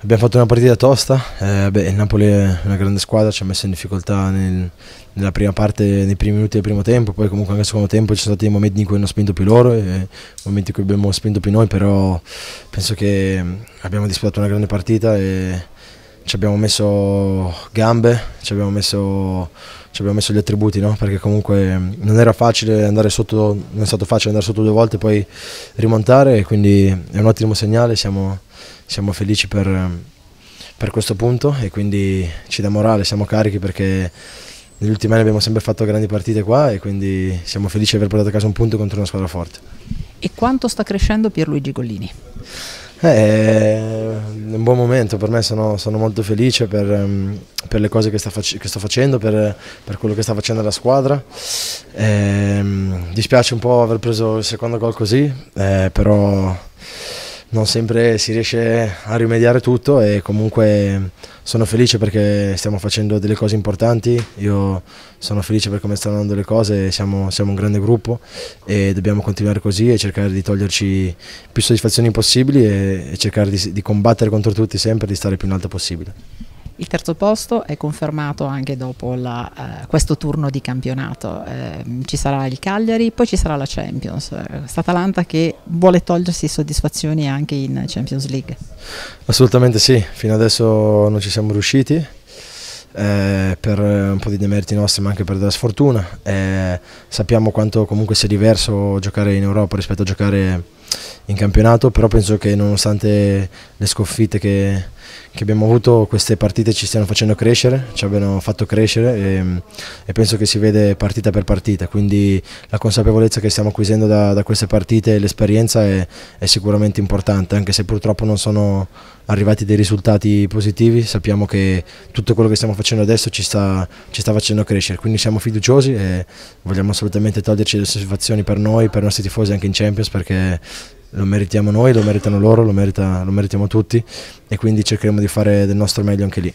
Abbiamo fatto una partita tosta, eh, beh, il Napoli è una grande squadra, ci ha messo in difficoltà nel, nella prima parte, nei primi minuti del primo tempo, poi comunque anche nel secondo tempo ci sono stati momenti in cui hanno spinto più loro e eh, momenti in cui abbiamo spinto più noi, però penso che mm, abbiamo disputato una grande partita e ci abbiamo messo gambe, ci abbiamo messo, ci abbiamo messo gli attributi, no? perché comunque mm, non era facile andare sotto, non è stato facile andare sotto due volte e poi rimontare, quindi è un ottimo segnale, siamo, siamo felici per, mm, per questo punto e quindi ci dà morale, siamo carichi perché negli ultimi anni abbiamo sempre fatto grandi partite qua e quindi siamo felici di aver portato a casa un punto contro una squadra forte. E quanto sta crescendo Pierluigi Gollini? Eh, è un buon momento per me, sono, sono molto felice per, ehm, per, le cose che, che sto facendo, per, per, quello che sta facendo la squadra. Eh, dispiace un po' aver preso il secondo gol così, eh, però non sempre si riesce a rimediare tutto e comunque sono felice perché stiamo facendo delle cose importanti, io sono felice per come stanno andando le cose, siamo, siamo un grande gruppo e dobbiamo continuare così e cercare di toglierci più soddisfazioni possibili e, e cercare di, di combattere contro tutti sempre e di stare più in alto possibile. Il terzo posto è confermato anche dopo la, eh, questo turno di campionato. Eh, ci sarà il Cagliari, poi ci sarà la Champions. Questa eh, Atalanta che vuole togliersi soddisfazioni anche in Champions League. Assolutamente sì, fino adesso non ci siamo riusciti. Eh, per un po' di demeriti nostri ma anche per della sfortuna eh, sappiamo quanto comunque sia diverso giocare in Europa rispetto a giocare in campionato, però penso che nonostante le sconfitte che, che, abbiamo avuto, queste partite ci stiano facendo crescere, ci abbiano fatto crescere e, e penso che si vede partita per partita, quindi la consapevolezza che stiamo acquisendo da, da queste partite e l'esperienza è, è sicuramente importante, anche se purtroppo non sono arrivati dei risultati positivi, sappiamo che tutto quello che stiamo facendo adesso ci sta, ci sta, facendo crescere, quindi siamo fiduciosi e vogliamo assolutamente toglierci le soddisfazioni per noi, per i nostri tifosi anche in Champions perché lo meritiamo noi, lo meritano loro, lo, merita, lo meritiamo tutti e quindi cercheremo di fare del nostro meglio anche lì.